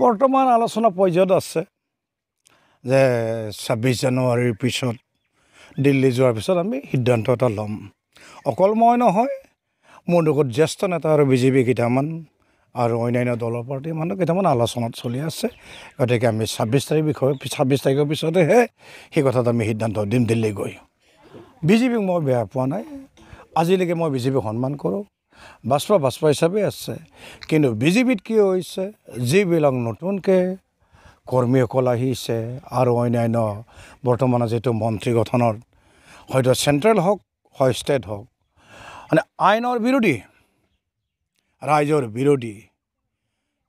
বৰ্তমান আলোচনা পৰ্যায়ত আছে যে ছাব্বিছ জানুৱাৰীৰ পিছত দিল্লী যোৱাৰ পিছত আমি সিদ্ধান্ত এটা ল'ম অকল মই নহয় মোৰ লগত জ্যেষ্ঠ নেতা আৰু বিজেপি কেইটামান আৰু অন্যান্য দলৰ পাৰ্টিৰ মানুহ কেইটামান আলোচনাত চলি আছে গতিকে আমি ছাব্বিছ তাৰিখ বিষয়ে ছাব্বিছ তাৰিখৰ পিছতেহে সেই কথাত আমি সিদ্ধান্ত দিম দিল্লী গৈ বিজেপিক মই বেয়া পোৱা নাই আজিলৈকে মই বিজেপিক সন্মান কৰোঁ বাষ্প বাষ্প হিচাপে আছে কিন্তু বিজেপিত কি হৈছে যিবিলাক নতুনকৈ কৰ্মীসকল আহিছে আৰু অন্যান্য বৰ্তমানে যিটো মন্ত্ৰী গঠনৰ হয়তো চেণ্ট্ৰেল হওক হয় ষ্টেট হওক মানে আইনৰ বিৰোধী ৰাইজৰ বিৰোধী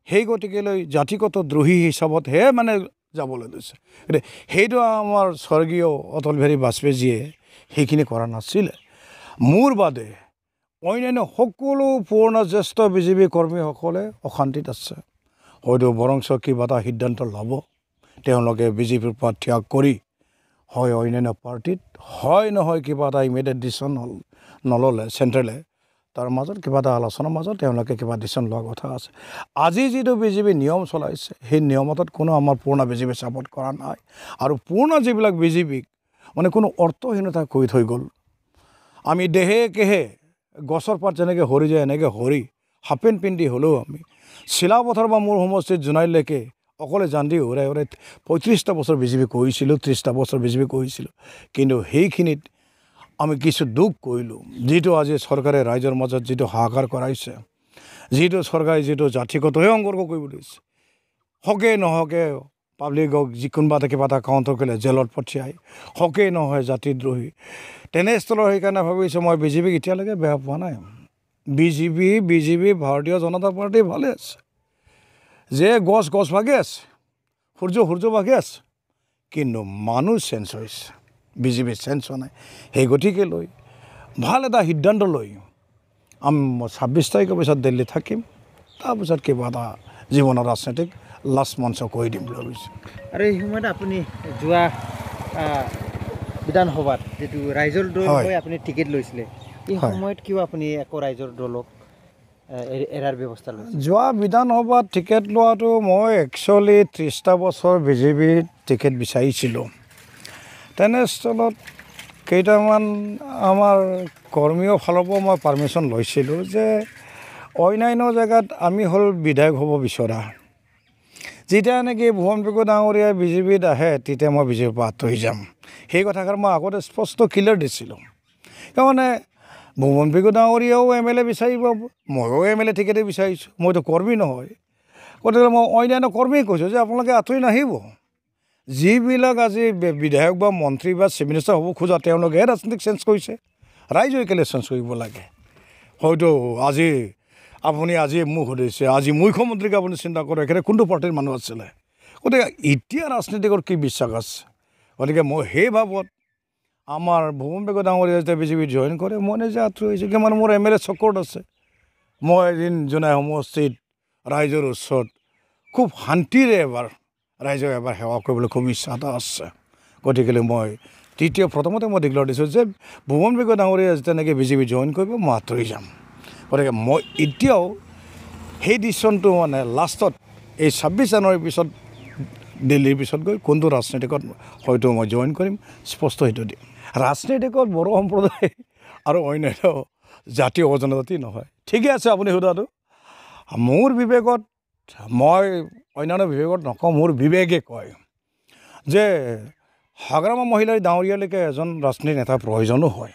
সেই গতিকেলৈ জাতিগত দ্ৰোহী হিচাপতহে মানে যাবলৈ লৈছে গতিকে সেইটো আমাৰ স্বৰ্গীয় অটল বিহাৰী বাজপেয়ীজীয়ে সেইখিনি কৰা নাছিলে মোৰ বাদে অন্যান্য সকলো পুৰণা জ্যেষ্ঠ বিজেপি কৰ্মীসকলে অশান্তিত আছে হয়তো বৰঞ্চ কিবা এটা সিদ্ধান্ত ল'ব তেওঁলোকে বিজেপিৰ পৰা ত্যাগ কৰি হয় অন্যান্য পাৰ্টিত হয় নহয় কিবা এটা ইমিডিয়েট ডিচিশ্যন নল'লে চেণ্ট্ৰেলে তাৰ মাজত কিবা এটা আলোচনাৰ মাজত তেওঁলোকে কিবা ডিচিশ্যন লোৱাৰ কথা আছে আজি যিটো বিজেপি নিয়ম চলাইছে সেই নিয়মত কোনো আমাৰ পুৰণা বিজেপি ছাপোৰ্ট কৰা নাই আৰু পুৰণা যিবিলাক বিজেপিক মানে কোনো অৰ্থহীনতা কৰি থৈ গ'ল আমি দেহে কেহে গছৰ পাত যেনেকৈ সৰি যায় এনেকৈ সৰি হাফেন পিন্ধি হ'লেও আমি চিলা পথাৰ বা মোৰ সমষ্টিত জোনাইলৈকে অকলে জান্দি উৰাই উৰাই পঁয়ত্ৰিছটা বছৰ বিজেপি কৰিছিলোঁ ত্ৰিছটা বছৰ বিজেপি কৰিছিলোঁ কিন্তু সেইখিনিত আমি কিছু দুখ কৰিলোঁ যিটো আজি চৰকাৰে ৰাইজৰ মাজত যিটো হাহাকাৰ কৰাইছে যিটো চৰকাৰে যিটো জাতিগতহে সংঘৰ্ষ কৰিব দিছে হকে নহকে পাব্লিকক যি কোনোবাতে কিবা এটা কাউণ্টৰ কৰিলে জেলত পঠিয়াই হকেই নহয় জাতিদ্ৰোহী তেনেস্থলৰ সেইকাৰণে ভাবিছোঁ মই বিজেপিক এতিয়ালৈকে বেয়া পোৱা নাই বিজেপি বিজেপি ভাৰতীয় জনতা পাৰ্টি ভালে আছে যে গছ গছ ভাগে আছে সূৰ্য সূৰ্য ভাগে আছে কিন্তু মানুহ চেঞ্জ হৈছে বিজেপি চেঞ্জ হোৱা নাই সেই গতিকে লৈ ভাল এটা সিদ্ধান্ত লৈ আমি মই ছাব্বিছ তাৰিখৰ পিছত দিল্লীত থাকিম তাৰপিছত কিবা এটা জীৱনৰ ৰাজনৈতিক লাষ্ট মঞ্চ কৰি দিম বুলি ভাবিছোঁ আৰু এই সময়ত আপুনি যোৱা বিধানসভাত যিটো ৰাইজৰ দল হৈ আপুনি টিকেট লৈছিলে এই সময়ত কিয় আপুনি একো ৰাইজৰ দলক এৰাৰ ব্যৱস্থা লৈছে যোৱা বিধানসভাত টিকেট লোৱাটো মই একচুৱেলি ত্ৰিছটা বছৰ বি জে পিৰ টিকেট বিচাৰিছিলোঁ তেনেস্থলত কেইটামান আমাৰ কৰ্মীৰ ফালৰ পৰা মই পাৰ্মিশ্যন লৈছিলোঁ যে অন্যান্য জেগাত আমি হ'ল বিধায়ক হ'ব বিচৰা যেতিয়া নেকি ভুৱন পেকু ডাঙৰীয়া বিজেপিত আহে তেতিয়া মই বিজেপিৰ পৰা আঁতৰি যাম সেই কথাষাৰ মই আগতে স্পষ্ট ক্লিয়াৰ দিছিলোঁ কাৰণে ভুৱন পেকু ডাঙৰীয়াও এম এল এ বিচাৰি পাব ময়ো এম এল এ ঠিকেতে বিচাৰিছোঁ মইতো কৰ্মী নহয় গতিকে মই অন্যান্য কৰ্মীয়ে কৈছোঁ যে আপোনালোকে আঁতৰি নাহিব যিবিলাক আজি বিধায়ক বা মন্ত্ৰী বা চিফ মিনিষ্টাৰ হ'ব খোজা তেওঁলোকেহে ৰাজনীতিক চেঞ্জ কৰিছে ৰাইজে কেলৈ চেঞ্জ কৰিব লাগে হয়তো আজি আপুনি আজি মোক সুধিছে আজি মুখ্যমন্ত্ৰীক আপুনি চিন্তা কৰে একেৰে কোনটো পাৰ্টীৰ মানুহ আছিলে গতিকে এতিয়া ৰাজনীতিকৰ কি বিশ্বাস আছে গতিকে মই সেই ভাৱত আমাৰ ভূপেন বেগ ডাঙৰীয়া যেতিয়া বিজেপি জইন কৰে মই নিজে আঁতৰি হৈছোঁ কিমান মোৰ এম এল এ চকৰত আছে মই এদিন জোনাই সমষ্টিত ৰাইজৰ ওচৰত খুব শান্তিৰে এবাৰ ৰাইজক এবাৰ সেৱা কৰিবলৈ খুব ইচ্ছা এটা আছে গতিকেলৈ মই তৃতীয় প্ৰথমতে মই দীঘল দিছোঁ যে ভূপেন বেগ ডাঙৰীয়া যেতিয়া নেকি বিজেপি জইন কৰিব মই আঁতৰি যাম গতিকে মই এতিয়াও সেই ডিচিশ্যনটো মানে লাষ্টত এই ছাব্বিছ জানুৱাৰীৰ পিছত দিল্লীৰ পিছত গৈ কোনটো ৰাজনৈতিকত হয়তো মই জইন কৰিম স্পষ্ট সেইটো দিম ৰাজনৈতিকত বড়ো সম্প্ৰদায় আৰু অন্যান্য জাতি অ জনজাতি নহয় ঠিকে আছে আপুনি সোধাটো মোৰ বিবেকত মই অন্যান্য বিবেকত নকওঁ মোৰ বিবেকে কয় যে হাগ্ৰামা মহিলাৰ ডাৱৰীয়ালৈকে এজন ৰাজনীতি নেতাৰ প্ৰয়োজনো হয়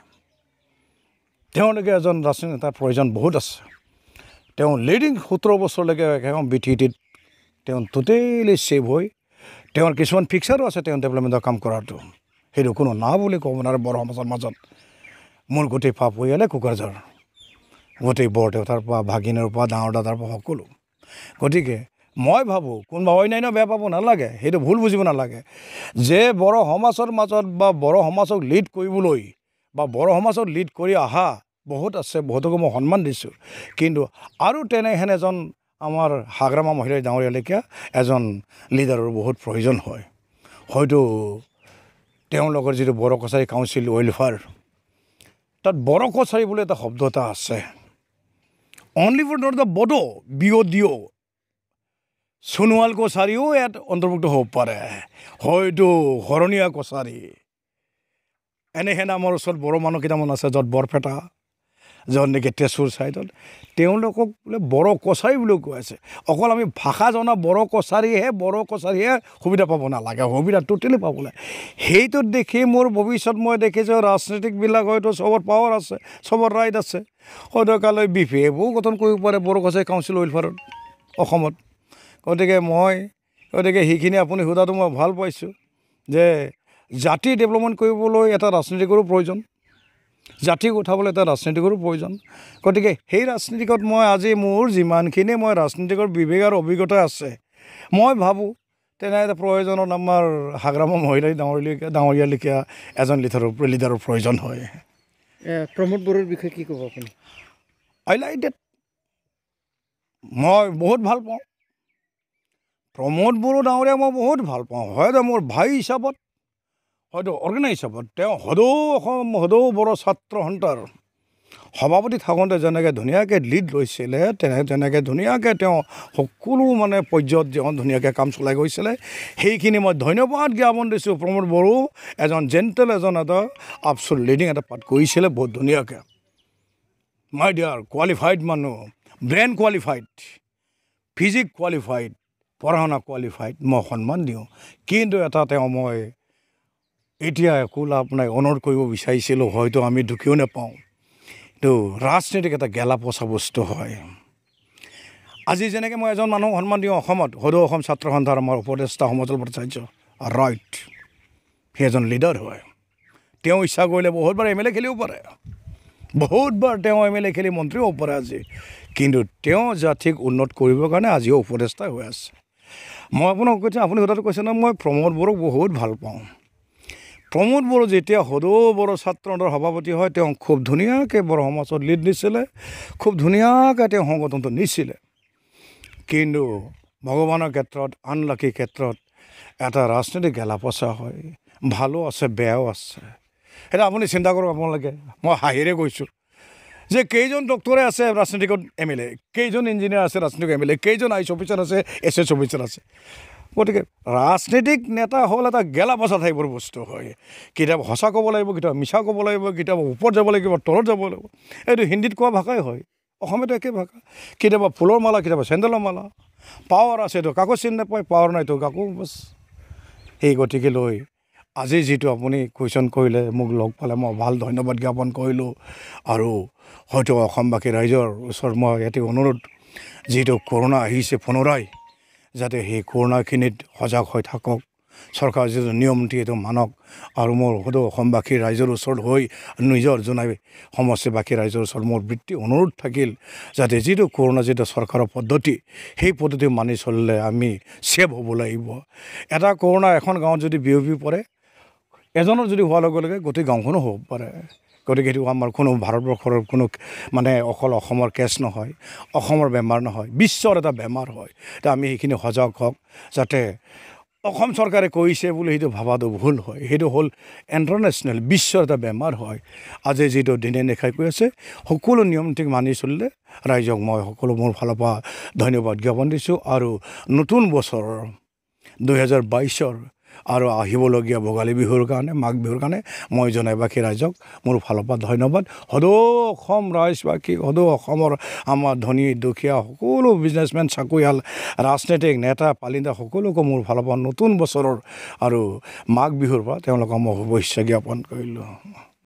তেওঁলোকে এজন নেতাৰ প্ৰয়োজন বহুত আছে তেওঁ লিডিং সোতৰ বছৰলৈকে একেখন বি টি টিত তেওঁ টোটেলি ছেভ হৈ তেওঁৰ কিছুমান ফিক্সাৰো আছে তেওঁ ডেভেলপমেণ্টৰ কাম কৰাটো সেইটো কোনো না বুলি ক'ব নোৱাৰে বড়ো সমাজৰ মাজত মোৰ গোটেই পাপ পৰিয়ালে কুকাৰজাৰ গোটেই বৰদেউতাৰ পৰা ভাগিনৰ পৰা ডাঙৰ দাদাৰ পৰা সকলো গতিকে মই ভাবোঁ কোনোবা অন্যান্য বেয়া পাব নালাগে সেইটো ভুল বুজিব নালাগে যে বড়ো সমাজৰ মাজত বা বড়ো সমাজক লিড কৰিবলৈ বা বড়ো সমাজত লিড কৰি অহা বহুত আছে বহুতকো মই সন্মান দিছোঁ কিন্তু আৰু তেনেহেন এজন আমাৰ হাগ্ৰামা মহিলাৰী ডাঙৰীয়ালৈকে এজন লিডাৰৰ বহুত প্ৰয়োজন হয় হয়তো তেওঁলোকৰ যিটো বড়ো কছাৰী কাউঞ্চিল ৱেলফেয়াৰ তাত বড়ো কছাৰী বুলি এটা শব্দ এটা আছে only for not the Bodo বিঅ' দিঅ' সোণোৱাল কছাৰীও ইয়াত অন্তৰ্ভুক্ত হ'ব পাৰে হয়তো শৰণীয়া কছাৰী এনে এনেহেন আমাৰ ওচৰত বড়ো মানুহ কেইটামান আছে য'ত বৰপেটা য'ত নেকি তেজপুৰ ছাইডত তেওঁলোকক বোলে বড়ো কছাৰী বুলিও কৈ আছে অকল আমি ভাষা জনা বড়ো কছাৰীহে বড়ো কছাৰীহে সুবিধা পাব নালাগে সুবিধা টোটেলি পাব লাগে সেইটোত দেখি মোৰ ভৱিষ্যত মই দেখিছোঁ ৰাজনীতিকবিলাক হয়তো চবৰ পাৱাৰ আছে চবৰ ৰাইট আছে সদকালৈ বি পি এফো গঠন কৰিব পাৰে বড়ো কছাৰী কাউঞ্চিল ৱেলফেয়াৰত অসমত গতিকে মই গতিকে সেইখিনি আপুনি সোধাটো মই ভাল পাইছোঁ যে জাতি ডেভেলপমেণ্ট কৰিবলৈ এটা ৰাজনীতিকৰো প্ৰয়োজন জাতিক উঠাবলৈ এটা ৰাজনীতিকৰো প্ৰয়োজন গতিকে সেই ৰাজনীতিকত মই আজি মোৰ যিমানখিনি মই ৰাজনীতিকৰ বিবেক আৰু অভিজ্ঞতা আছে মই ভাবোঁ তেনে এটা প্ৰয়োজনত আমাৰ হাগ্ৰামৰ মহিলা ডাঙৰীয়া ডাঙৰীয়ালেখীয়া এজন লিডাৰৰ লিডাৰৰ প্ৰয়োজন হয় প্ৰমোদ বড়োৰ বিষয়ে কি ক'ব আপুনি আই লাইক ডেট মই বহুত ভাল পাওঁ প্ৰমোদ বড়ো ডাঙৰীয়া মই বহুত ভাল পাওঁ হয় মোৰ ভাই হিচাপত হয়তো অৰ্গেনাইজ হ'ব তেওঁ সদৌ অসম সদৌ বড়ো ছাত্ৰ সন্থাৰ সভাপতি থাকোঁতে যেনেকৈ ধুনীয়াকৈ লিড লৈছিলে তেনে তেনেকৈ ধুনীয়াকৈ তেওঁ সকলো মানে পৰ্যায়ত যেন ধুনীয়াকৈ কাম চলাই গৈছিলে সেইখিনি মই ধন্যবাদ জ্ঞাপন দিছোঁ প্ৰমোদ বড়ো এজন জেণ্টেল এজন এটা আপচুল লিডিং এটা পাঠ কৰিছিলে বহুত ধুনীয়াকৈ মাই ডিয়াৰ কোৱালিফাইড মানুহ ব্ৰেইন কোৱালিফাইড ফিজিক কোৱালিফাইড পঢ়া শুনা কোৱালিফাইড মই সন্মান দিওঁ কিন্তু এটা তেওঁ মই এতিয়া একো লাভ নাই অনুৰোধ কৰিব বিচাৰিছিলোঁ হয়তো আমি দুখীও নাপাওঁ কিন্তু ৰাজনীতিক এটা গেলা পচা বস্তু হয় আজি যেনেকৈ মই এজন মানুহক সন্মান দিওঁ অসমত সদৌ অসম ছাত্ৰ সন্থাৰ আমাৰ উপদেষ্টা সমজল ভট্টাচাৰ্য ৰইট সি এজন লিডাৰ হয় তেওঁ ইচ্ছা কৰিলে বহুতবাৰ এম এল এ খেলিব পাৰে বহুতবাৰ তেওঁ এম এল এ খেলি মন্ত্ৰী হ'ব পাৰে আজি কিন্তু তেওঁ জাতিক উন্নত কৰিবৰ কাৰণে আজিও উপদেষ্টা হৈ আছে মই আপোনাক কৈছোঁ আপুনি সোধাটো কৈছে নহয় মই প্ৰমোদ বড়োক বহুত ভাল পাওঁ প্ৰমোদ বড়ো যেতিয়া সদৌ বড়ো ছাত্ৰ দলৰ সভাপতি হয় তেওঁ খুব ধুনীয়াকৈ বড়ো সমাজত লিড দিছিলে খুব ধুনীয়াকৈ তেওঁ সংগঠনটো নিছিলে কিন্তু ভগৱানৰ ক্ষেত্ৰত আনলাকীৰ ক্ষেত্ৰত এটা গেলা পচা হয় ভালো আছে বেয়াও আছে সেইটো আপুনি চিন্তা কৰক আপোনালোকে মই হাঁহিৰে কৈছোঁ যে কেইজন ডক্টৰে আছে ৰাজনীতিকত এম এল এ কেইজন ইঞ্জিনিয়াৰ আছে ৰাজনীতিক এম এল এ কেইজন আই এছ অফিচাৰ আছে এছ এছ অফিচাৰ আছে গতিকে ৰাজনীতিক নেতা হ'ল এটা গেলা পচা ঠাইবোৰ বস্তু হয় কেতিয়াবা সঁচা ক'ব লাগিব কেতিয়াবা মিছা ক'ব লাগিব কেতিয়াবা ওপৰত যাব লাগিব তলত যাব লাগিব এইটো হিন্দীত কোৱা ভাষাই হয় অসমীয়াটো একে ভাষা কেতিয়াবা ফুলৰ মালা কেতিয়াবা চেণ্ডেলৰ মালা পাৱাৰ আছেতো কাকো চিনি নাপায় পাৱাৰ নাইতো কাকো বছ সেই লৈ আজি যিটো আপুনি কুৱেশ্যন কৰিলে মোক লগ পালে মই ভাল ধন্যবাদ জ্ঞাপন কৰিলোঁ আৰু হয়তো অসমবাসী ৰাইজৰ ওচৰত মই এটি অনুৰোধ যিহেতু কৰোণা আহিছে পুনৰাই যাতে সেই কৰোণাখিনিত সজাগ হৈ থাকক চৰকাৰ যিটো নিয়ম নীতি সেইটো মানক আৰু মোৰ সদৌ অসমবাসী ৰাইজৰ ওচৰত হৈ নিজৰ জনাই সমষ্টিবাসী ৰাইজৰ ওচৰত মোৰ বৃত্তি অনুৰোধ থাকিল যাতে যিটো কৰোণা যিটো চৰকাৰৰ পদ্ধতি সেই পদ্ধতি মানি চলিলে আমি চেভ হ'ব লাগিব এটা কৰোণা এখন গাঁৱত যদি বিয়পি পৰে এজনৰ যদি হোৱাৰ লগে লগে গোটেই গাঁওখনো হ'ব পাৰে গতিকে সেইটো আমাৰ কোনো ভাৰতবৰ্ষৰ কোনো মানে অকল অসমৰ কেছ নহয় অসমৰ বেমাৰ নহয় বিশ্বৰ এটা বেমাৰ হয় তো আমি সেইখিনি সজাগ হওক যাতে অসম চৰকাৰে কৈছে বুলি সেইটো ভবাটো ভুল হয় সেইটো হ'ল ইণ্টাৰনেশ্যনেল বিশ্বৰ এটা বেমাৰ হয় আজি যিটো দিনে নিশাই কৈ আছে সকলো নিয়ম ঠিক মানি চলিলে ৰাইজক মই সকলো মোৰ ফালৰ পৰা ধন্যবাদ জ্ঞাপন দিছোঁ আৰু নতুন বছৰৰ দুহেজাৰ বাইছৰ আৰু আহিবলগীয়া ভোগালী বিহুৰ কাৰণে মাঘ বিহুৰ কাৰণে মই জনাইবাসী ৰাইজক মোৰ ফালৰ পৰা ধন্যবাদ সদৌ অসম ৰাইজবাসী সদৌ অসমৰ আমাৰ ধনী দুখীয়া সকলো বিজনেছমেন চাকৰিয়াল ৰাজনৈতিক নেতা পালিন্দা সকলোকো মোৰ ফালৰ পৰা নতুন বছৰৰ আৰু মাঘ বিহুৰ পৰা তেওঁলোকক মই শুভেচ্ছা জ্ঞাপন কৰিলোঁ